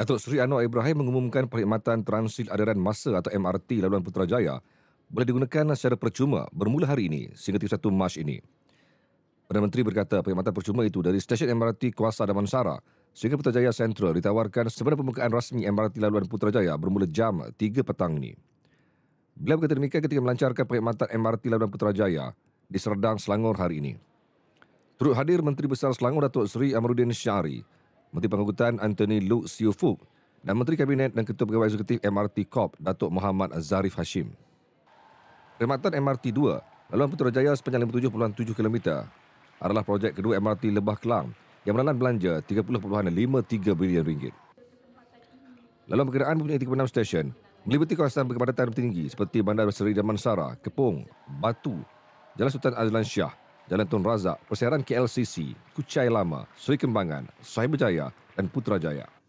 Datuk Seri Anwar Ibrahim mengumumkan perkhidmatan Transit Adaran Masa atau MRT Laluan Putrajaya boleh digunakan secara percuma bermula hari ini sehingga 31 Mac ini. Perdana Menteri berkata perkhidmatan percuma itu dari stesen MRT Kuasa Damansara sehingga Putrajaya Central ditawarkan sebelum pembukaan rasmi MRT Laluan Putrajaya bermula jam 3 petang ini. Beliau berkata demikian ketika melancarkan perkhidmatan MRT Laluan Putrajaya di Serdang, Selangor hari ini. Turut hadir Menteri Besar Selangor Datuk Seri Amruddin Syari Menteri Pengangkutan Anthony Lu Siu Fook dan Menteri Kabinet dan Ketua Pegawai Eksekutif MRT Corp Datuk Muhammad Zarif Hashim. Rematan MRT 2 laluan Putrajaya sepanjang 57.7 km adalah projek kedua MRT Lebah Kelang yang menelan belanja 30.53 bilion ringgit. Laluan perkiraan mempunyai 36 stesen meliputi kawasan berkepadatan tinggi seperti Bandar Seri Damansara, Kepung, Batu, Jalan Sultan Azlan Shah, Jalan Tun Razak, Persiaran KLCC, Kucai Lama, Sri Kembangan, Sahih Berjaya dan Putrajaya.